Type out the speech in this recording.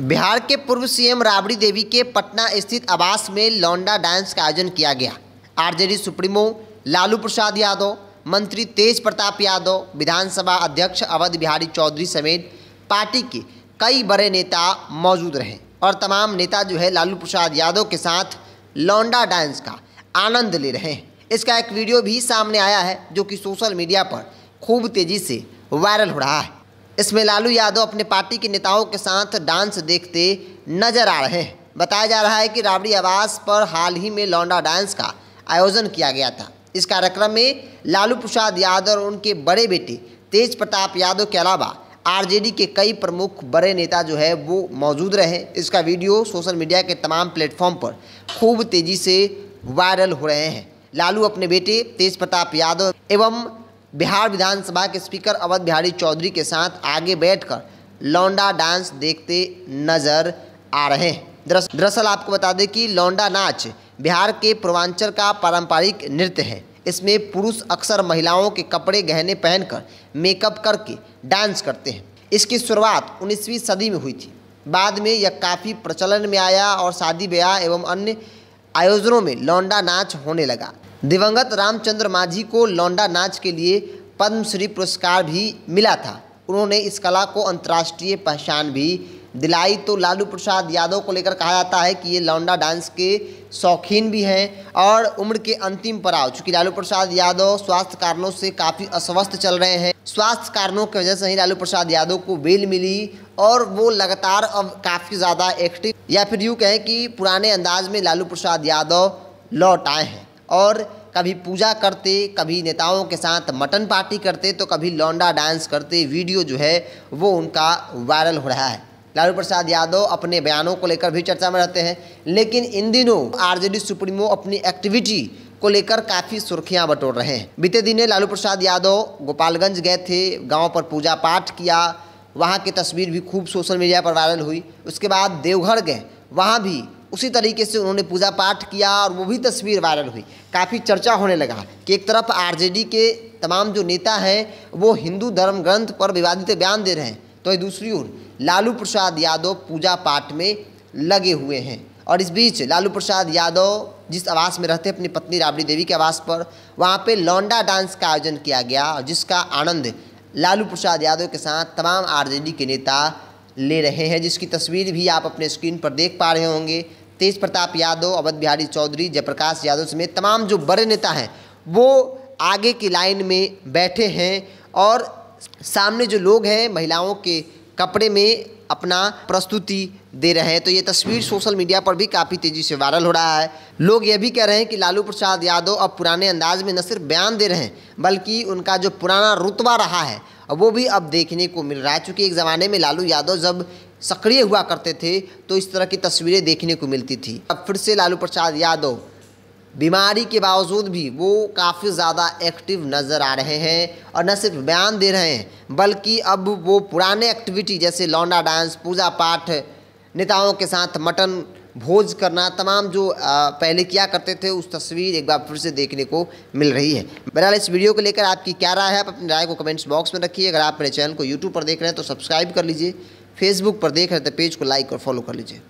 बिहार के पूर्व सीएम राबड़ी देवी के पटना स्थित आवास में लौंडा डांस का आयोजन किया गया आरजेडी सुप्रीमो लालू प्रसाद यादव मंत्री तेज प्रताप यादव विधानसभा अध्यक्ष अवध बिहारी चौधरी समेत पार्टी के कई बड़े नेता मौजूद रहे और तमाम नेता जो है लालू प्रसाद यादव के साथ लौंडा डांस का आनंद ले रहे हैं इसका एक वीडियो भी सामने आया है जो कि सोशल मीडिया पर खूब तेज़ी से वायरल हो रहा है इसमें लालू यादव अपने पार्टी के नेताओं के साथ डांस देखते नजर आ रहे हैं बताया जा रहा है कि राबड़ी आवास पर हाल ही में लौंडा डांस का आयोजन किया गया था इस कार्यक्रम में लालू प्रसाद यादव और उनके बड़े बेटे तेज प्रताप यादव के अलावा आरजेडी के कई प्रमुख बड़े नेता जो है वो मौजूद रहे इसका वीडियो सोशल मीडिया के तमाम प्लेटफॉर्म पर खूब तेज़ी से वायरल हो रहे हैं लालू अपने बेटे तेज प्रताप यादव एवं बिहार विधानसभा के स्पीकर अवध बिहारी चौधरी के साथ आगे बैठकर लौंडा डांस देखते नजर आ रहे हैं दरअसल आपको बता दें कि लौंडा नाच बिहार के पूर्वांचल का पारंपरिक नृत्य है इसमें पुरुष अक्सर महिलाओं के कपड़े गहने पहनकर मेकअप करके डांस करते हैं इसकी शुरुआत 19वीं सदी में हुई थी बाद में यह काफ़ी प्रचलन में आया और शादी ब्याह एवं अन्य आयोजनों में लौंडा नाच होने लगा दिवंगत रामचंद्र माझी को लौंडा नाच के लिए पद्मश्री पुरस्कार भी मिला था उन्होंने इस कला को अंतर्राष्ट्रीय पहचान भी दिलाई तो लालू प्रसाद यादव को लेकर कहा जाता है कि ये लौंडा डांस के शौकीन भी हैं और उम्र के अंतिम पड़ाव चूँकि लालू प्रसाद यादव स्वास्थ्य कारणों से काफ़ी अस्वस्थ चल रहे हैं स्वास्थ्य कारणों की वजह से ही लालू प्रसाद यादव को बेल मिली और वो लगातार अब काफ़ी ज़्यादा एक्टिव या फिर यूँ कहें कि पुराने अंदाज में लालू प्रसाद यादव लौट आए हैं और कभी पूजा करते कभी नेताओं के साथ मटन पार्टी करते तो कभी लौंडा डांस करते वीडियो जो है वो उनका वायरल हो रहा है लालू प्रसाद यादव अपने बयानों को लेकर भी चर्चा में रहते हैं लेकिन इन दिनों आरजेडी सुप्रीमो अपनी एक्टिविटी को लेकर काफ़ी सुर्खियां बटोर रहे हैं बीते दिने लालू प्रसाद यादव गोपालगंज गए थे गांव पर पूजा पाठ किया वहां की तस्वीर भी खूब सोशल मीडिया पर वायरल हुई उसके बाद देवघर गए वहाँ भी उसी तरीके से उन्होंने पूजा पाठ किया और वो भी तस्वीर वायरल हुई काफ़ी चर्चा होने लगा कि एक तरफ आरजेडी के तमाम जो नेता हैं वो हिंदू धर्म ग्रंथ पर विवादित बयान दे रहे हैं तो दूसरी ओर लालू प्रसाद यादव पूजा पाठ में लगे हुए हैं और इस बीच लालू प्रसाद यादव जिस आवास में रहते अपनी पत्नी राबड़ी देवी के आवास पर वहाँ पे लौंडा डांस का आयोजन किया गया जिसका आनंद लालू प्रसाद यादव के साथ तमाम आरजेडी के नेता ले रहे हैं जिसकी तस्वीर भी आप अपने स्क्रीन पर देख पा रहे होंगे तेज प्रताप यादव अवध बिहारी चौधरी जयप्रकाश यादव समेत तमाम जो बड़े नेता हैं वो आगे की लाइन में बैठे हैं और सामने जो लोग हैं महिलाओं के कपड़े में अपना प्रस्तुति दे रहे हैं तो ये तस्वीर सोशल मीडिया पर भी काफ़ी तेज़ी से वायरल हो रहा है लोग ये भी कह रहे हैं कि लालू प्रसाद यादव अब पुराने अंदाज में न सिर्फ बयान दे रहे हैं बल्कि उनका जो पुराना रुतबा रहा है वो भी अब देखने को मिल रहा है चूँकि एक ज़माने में लालू यादव जब सक्रिय हुआ करते थे तो इस तरह की तस्वीरें देखने को मिलती थी अब फिर से लालू प्रसाद यादव बीमारी के बावजूद भी वो काफ़ी ज़्यादा एक्टिव नज़र आ रहे हैं और न सिर्फ बयान दे रहे हैं बल्कि अब वो पुराने एक्टिविटी जैसे लौंडा डांस पूजा पाठ नेताओं के साथ मटन भोज करना तमाम जो पहले किया करते थे उस तस्वीर एक बार फिर से देखने को मिल रही है बहरहाल इस वीडियो को लेकर आपकी क्या राय है आप अपनी राय को कमेंट्स बॉक्स में रखिए अगर आप मेरे चैनल को यूट्यूब पर देख रहे हैं तो सब्सक्राइब कर लीजिए फेसबुक पर देख रहे थे पेज को लाइक और फॉलो कर लीजिए